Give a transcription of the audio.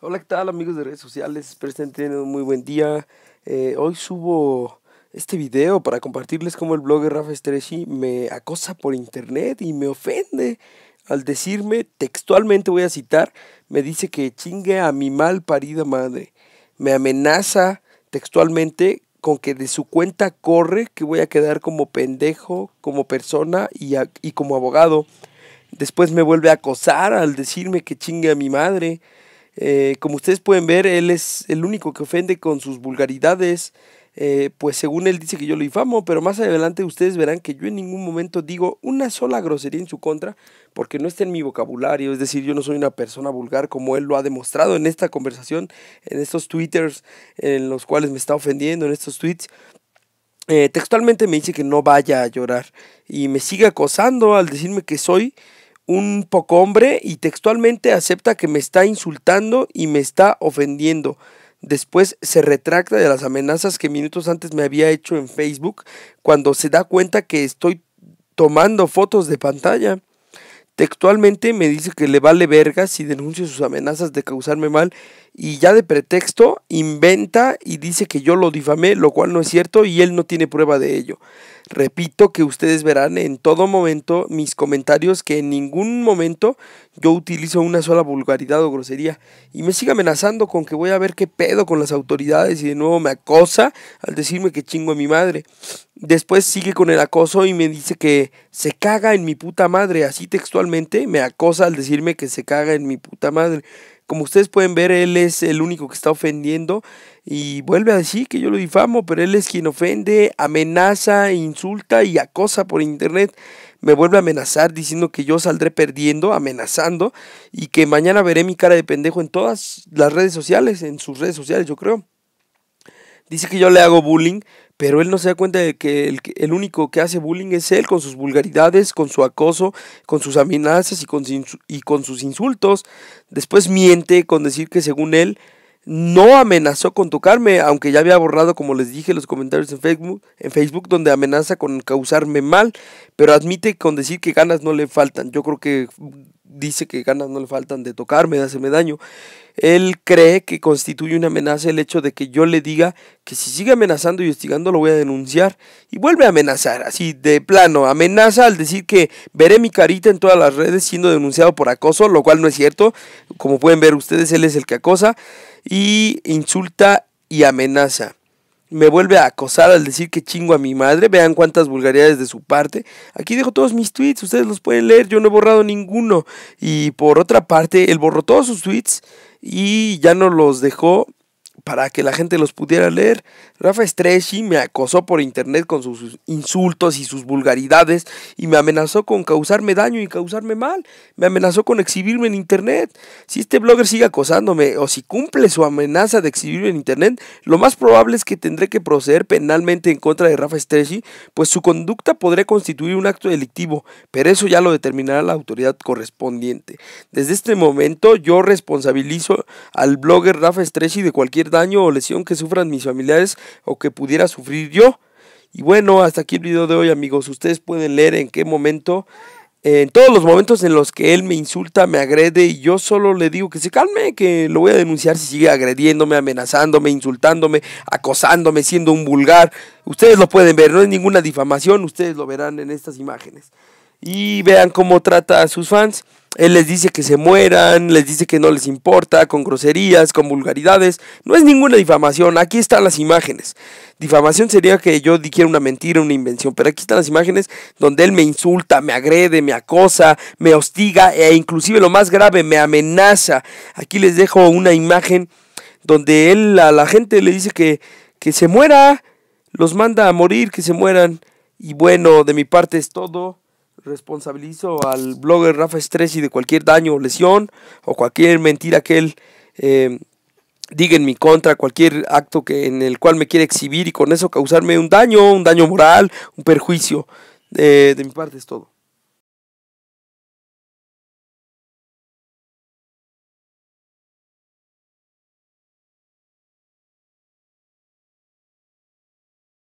Hola, ¿qué tal amigos de redes sociales? Espero estén teniendo un muy buen día. Eh, hoy subo este video para compartirles cómo el blogger Rafa Streshi me acosa por internet y me ofende al decirme, textualmente voy a citar, me dice que chingue a mi mal parida madre. Me amenaza textualmente con que de su cuenta corre que voy a quedar como pendejo, como persona y, y como abogado. Después me vuelve a acosar al decirme que chingue a mi madre. Eh, como ustedes pueden ver, él es el único que ofende con sus vulgaridades. Eh, pues según él dice que yo lo infamo, pero más adelante ustedes verán que yo en ningún momento digo una sola grosería en su contra, porque no está en mi vocabulario, es decir, yo no soy una persona vulgar como él lo ha demostrado en esta conversación, en estos twitters en los cuales me está ofendiendo, en estos tweets. Eh, textualmente me dice que no vaya a llorar y me sigue acosando al decirme que soy un poco hombre y textualmente acepta que me está insultando y me está ofendiendo. Después se retracta de las amenazas que minutos antes me había hecho en Facebook cuando se da cuenta que estoy tomando fotos de pantalla. Textualmente me dice que le vale verga si denuncio sus amenazas de causarme mal y ya de pretexto inventa y dice que yo lo difamé, lo cual no es cierto y él no tiene prueba de ello. Repito que ustedes verán en todo momento mis comentarios que en ningún momento yo utilizo una sola vulgaridad o grosería y me sigue amenazando con que voy a ver qué pedo con las autoridades y de nuevo me acosa al decirme que chingo a mi madre. Después sigue con el acoso y me dice que se caga en mi puta madre, así textualmente, me acosa al decirme que se caga en mi puta madre. Como ustedes pueden ver, él es el único que está ofendiendo y vuelve a decir que yo lo difamo, pero él es quien ofende, amenaza, insulta y acosa por internet. Me vuelve a amenazar diciendo que yo saldré perdiendo, amenazando y que mañana veré mi cara de pendejo en todas las redes sociales, en sus redes sociales, yo creo. Dice que yo le hago bullying, pero él no se da cuenta de que el, único que hace bullying es él, con sus vulgaridades, con su acoso, con sus amenazas y con, sus insultos. Después miente con decir que según él no amenazó con tocarme, aunque ya había borrado, como les dije, los comentarios Facebook, en Facebook donde amenaza con causarme mal, pero admite con decir que ganas no le faltan. Yo creo que dice que ganas no le faltan de tocarme, de hacerme daño. Él cree que constituye una amenaza el hecho de que yo le diga que si sigue amenazando y hostigando lo voy a denunciar. Y vuelve a amenazar, así de plano. Amenaza al decir que veré mi carita en todas las redes siendo denunciado por acoso, lo cual no es cierto. Como pueden ver ustedes, él es el que acosa. Y insulta y amenaza me vuelve a acosar al decir que chingo a mi madre. Vean cuántas vulgaridades de su parte. Aquí dejo todos mis tweets, ustedes los pueden leer, yo no he borrado ninguno. Y por otra parte, él borró todos sus tweets y ya no los dejó para que la gente los pudiera leer. Rafa Streschi me acosó por internet con sus insultos y sus vulgaridades y me amenazó con causarme daño y causarme mal. Me amenazó con exhibirme en internet. Si este blogger sigue acosándome o si cumple su amenaza de exhibirme en internet, lo más probable es que tendré que proceder penalmente en contra de Rafa Streschi... pues su conducta podría constituir un acto delictivo, pero eso ya lo determinará la autoridad correspondiente. Desde este momento yo responsabilizo al blogger Rafa Streschi de cualquier daño daño o lesión que sufran mis familiares o que pudiera sufrir yo. Y bueno, hasta aquí el video de hoy amigos. Ustedes pueden leer en qué momento, en todos los momentos en los que él me insulta, me agrede y yo solo le digo que se calme, que lo voy a denunciar si sigue agrediéndome, amenazándome, insultándome, acosándome, siendo un vulgar. Ustedes lo pueden ver, no es ninguna difamación, ustedes lo verán en estas imágenes y vean cómo trata a sus fans. Él les dice que se mueran, les dice que no les importa, con groserías, con vulgaridades. No es ninguna difamación, aquí están las imágenes. Difamación sería que yo dijera una mentira, una invención, pero aquí están las imágenes donde él me insulta, me agrede, me acosa, me hostiga e inclusive lo más grave, me amenaza. Aquí les dejo una imagen donde él a la gente le dice que, que se muera, los manda a morir, que se mueran. Y bueno, de mi parte es todo responsabilizo al blogger Rafa y de cualquier daño o lesión o cualquier mentira que él eh, diga en mi contra, cualquier acto que, en el cual me quiere exhibir y con eso causarme un daño, un daño moral, un perjuicio. Eh, de mi parte es todo.